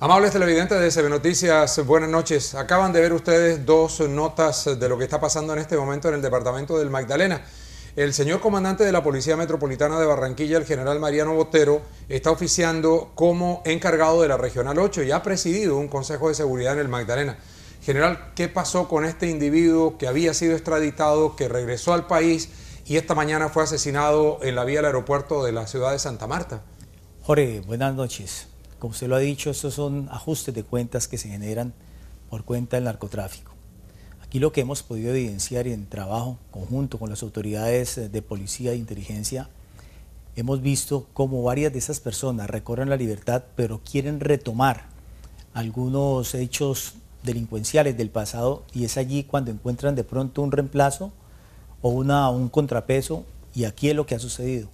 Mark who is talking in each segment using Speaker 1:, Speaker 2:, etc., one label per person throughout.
Speaker 1: Amables televidentes de CB Noticias, buenas noches. Acaban de ver ustedes dos notas de lo que está pasando en este momento en el departamento del Magdalena. El señor comandante de la Policía Metropolitana de Barranquilla, el general Mariano Botero, está oficiando como encargado de la Regional 8 y ha presidido un Consejo de Seguridad en el Magdalena. General, ¿qué pasó con este individuo que había sido extraditado, que regresó al país y esta mañana fue asesinado en la vía del aeropuerto
Speaker 2: de la ciudad de Santa Marta? Jorge, buenas noches. Como usted lo ha dicho, estos son ajustes de cuentas que se generan por cuenta del narcotráfico. Aquí lo que hemos podido evidenciar en trabajo conjunto con las autoridades eh, de policía e inteligencia, hemos visto cómo varias de esas personas recorren la libertad, pero quieren retomar algunos hechos delincuenciales del pasado y es allí cuando encuentran de pronto un reemplazo o una, un contrapeso y aquí es lo que ha sucedido.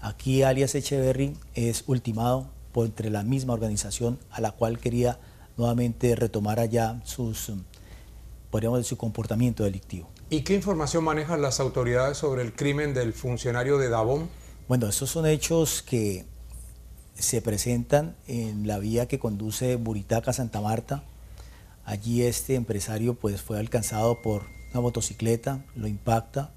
Speaker 2: Aquí alias Echeverry es ultimado por entre la misma organización a la cual quería nuevamente retomar allá sus, podríamos decir, su comportamiento delictivo.
Speaker 1: ¿Y qué información manejan las autoridades sobre el crimen del funcionario de Davón?
Speaker 2: Bueno, estos son hechos que se presentan en la vía que conduce Buritaca Santa Marta, Allí este empresario pues fue alcanzado por una motocicleta, lo impacta.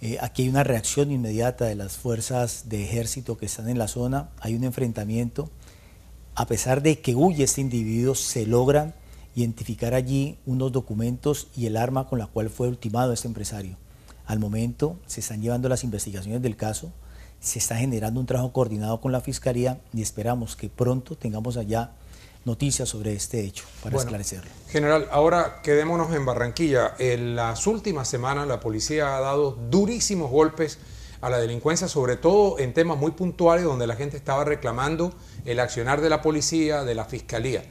Speaker 2: Eh, aquí hay una reacción inmediata de las fuerzas de ejército que están en la zona, hay un enfrentamiento. A pesar de que huye este individuo, se logran identificar allí unos documentos y el arma con la cual fue ultimado este empresario. Al momento se están llevando las investigaciones del caso, se está generando un trabajo coordinado con la Fiscalía y esperamos que pronto tengamos allá noticias sobre este hecho, para esclarecerlo.
Speaker 1: General, ahora quedémonos en Barranquilla. En las últimas semanas la policía ha dado durísimos golpes a la delincuencia, sobre todo en temas muy puntuales donde la gente estaba reclamando el accionar de la policía, de la fiscalía.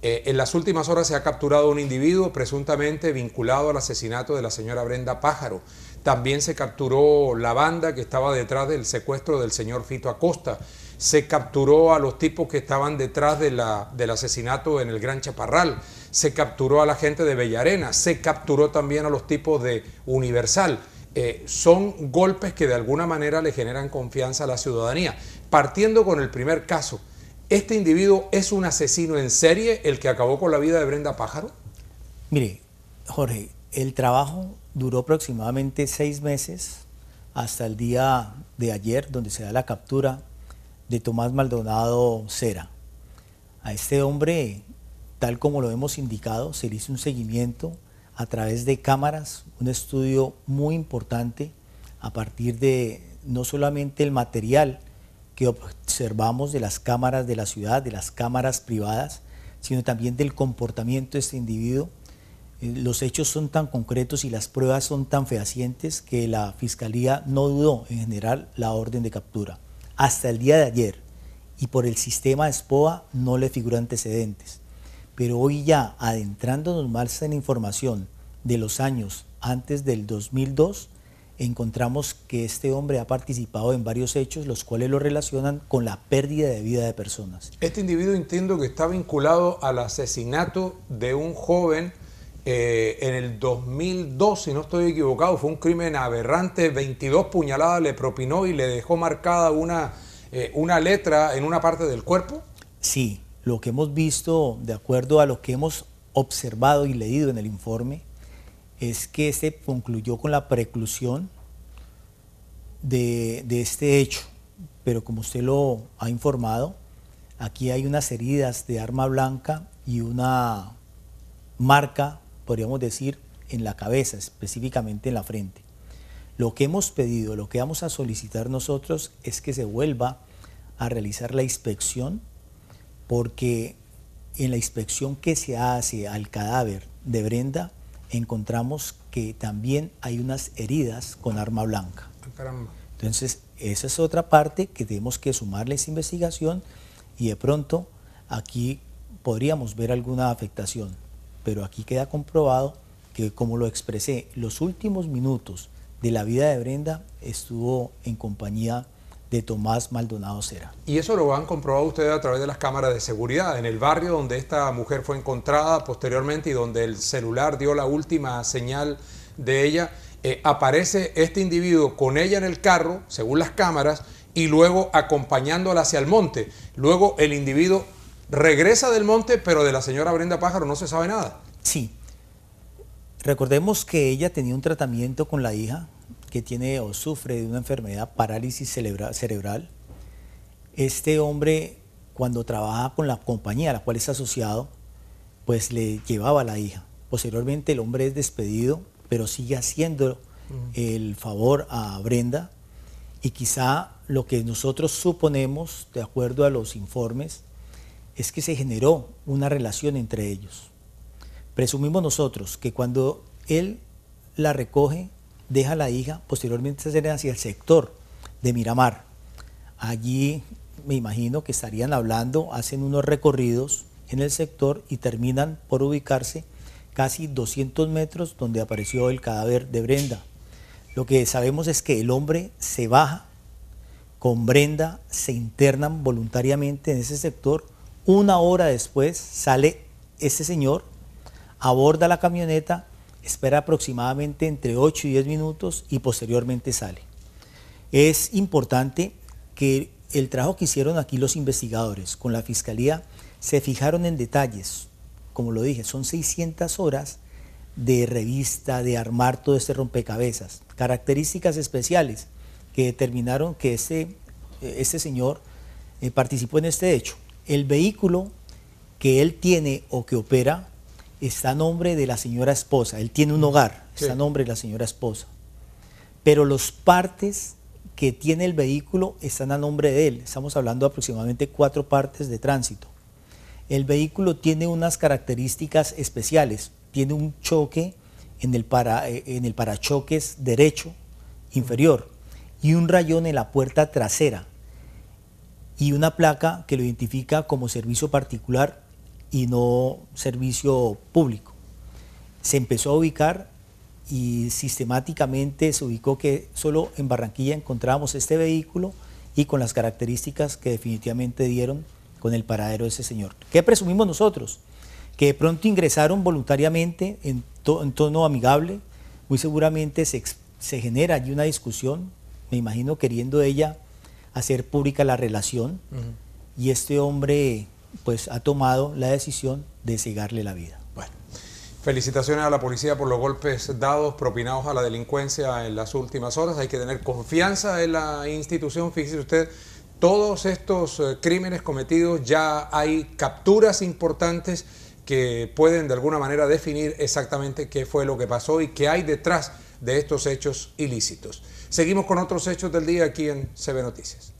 Speaker 1: Eh, en las últimas horas se ha capturado un individuo presuntamente vinculado al asesinato de la señora Brenda Pájaro. También se capturó la banda que estaba detrás del secuestro del señor Fito Acosta. Se capturó a los tipos que estaban detrás de la, del asesinato en el Gran Chaparral. Se capturó a la gente de Bellarena. Se capturó también a los tipos de Universal. Eh, son golpes que de alguna manera le generan confianza a la ciudadanía. Partiendo con el primer caso, ¿este individuo es un asesino en serie el que acabó con la vida de Brenda Pájaro?
Speaker 2: Mire, Jorge, el trabajo duró aproximadamente seis meses hasta el día de ayer, donde se da la captura de Tomás Maldonado Cera. A este hombre, tal como lo hemos indicado, se le hizo un seguimiento a través de cámaras, un estudio muy importante a partir de no solamente el material que observamos de las cámaras de la ciudad, de las cámaras privadas, sino también del comportamiento de este individuo los hechos son tan concretos y las pruebas son tan fehacientes que la Fiscalía no dudó en generar la orden de captura hasta el día de ayer y por el sistema SPOA no le figura antecedentes. Pero hoy ya adentrándonos más en información de los años antes del 2002, encontramos que este hombre ha participado en varios hechos, los cuales lo relacionan con la pérdida de vida de personas.
Speaker 1: Este individuo entiendo que está vinculado al asesinato de un joven eh, en el 2002, si no estoy equivocado, fue un crimen aberrante, 22 puñaladas le propinó y le dejó marcada una, eh, una letra en una parte del cuerpo.
Speaker 2: Sí, lo que hemos visto, de acuerdo a lo que hemos observado y leído en el informe, es que se concluyó con la preclusión de, de este hecho, pero como usted lo ha informado, aquí hay unas heridas de arma blanca y una marca podríamos decir, en la cabeza, específicamente en la frente. Lo que hemos pedido, lo que vamos a solicitar nosotros es que se vuelva a realizar la inspección, porque en la inspección que se hace al cadáver de Brenda, encontramos que también hay unas heridas con arma blanca. Ah, Entonces, esa es otra parte que tenemos que sumarle a esa investigación y de pronto aquí podríamos ver alguna afectación pero aquí queda comprobado que, como lo expresé, los últimos minutos de la vida de Brenda estuvo en compañía de Tomás Maldonado Cera.
Speaker 1: Y eso lo han comprobado ustedes a través de las cámaras de seguridad, en el barrio donde esta mujer fue encontrada posteriormente y donde el celular dio la última señal de ella, eh, aparece este individuo con ella en el carro, según las cámaras, y luego acompañándola hacia el monte. Luego el individuo regresa
Speaker 2: del monte, pero de la señora Brenda Pájaro no se sabe nada. Sí. Recordemos que ella tenía un tratamiento con la hija que tiene o sufre de una enfermedad, parálisis cerebral. Este hombre, cuando trabaja con la compañía a la cual es asociado, pues le llevaba a la hija. Posteriormente el hombre es despedido, pero sigue haciendo mm. el favor a Brenda y quizá lo que nosotros suponemos, de acuerdo a los informes, es que se generó una relación entre ellos. Presumimos nosotros que cuando él la recoge, deja a la hija, posteriormente se hacia el sector de Miramar. Allí me imagino que estarían hablando, hacen unos recorridos en el sector y terminan por ubicarse casi 200 metros donde apareció el cadáver de Brenda. Lo que sabemos es que el hombre se baja con Brenda, se internan voluntariamente en ese sector una hora después sale este señor, aborda la camioneta, espera aproximadamente entre 8 y 10 minutos y posteriormente sale. Es importante que el trabajo que hicieron aquí los investigadores con la fiscalía se fijaron en detalles. Como lo dije, son 600 horas de revista, de armar todo este rompecabezas. Características especiales que determinaron que este, señor eh, participó en este hecho. El vehículo que él tiene o que opera está a nombre de la señora esposa. Él tiene un mm. hogar, está a nombre de la señora esposa. Pero los partes que tiene el vehículo están a nombre de él. Estamos hablando de aproximadamente cuatro partes de tránsito. El vehículo tiene unas características especiales. Tiene un choque en el eh, parachoques derecho inferior y un rayón en la puerta trasera y una placa que lo identifica como servicio particular y no servicio público. Se empezó a ubicar y sistemáticamente se ubicó que solo en Barranquilla encontrábamos este vehículo y con las características que definitivamente dieron con el paradero de ese señor. ¿Qué presumimos nosotros? Que de pronto ingresaron voluntariamente en, tono amigable, muy seguramente se, se genera allí una discusión, me imagino queriendo ella hacer pública la relación y este hombre pues ha tomado la decisión de cegarle la vida. Bueno,
Speaker 1: felicitaciones a la policía por los golpes dados, propinados a la delincuencia en las últimas horas. Hay que tener confianza en la institución. Fíjese usted, todos estos eh, crímenes cometidos ya hay capturas importantes que pueden de alguna manera definir exactamente qué fue lo que pasó y qué hay detrás de estos hechos ilícitos. Seguimos con otros hechos del día aquí en CB Noticias.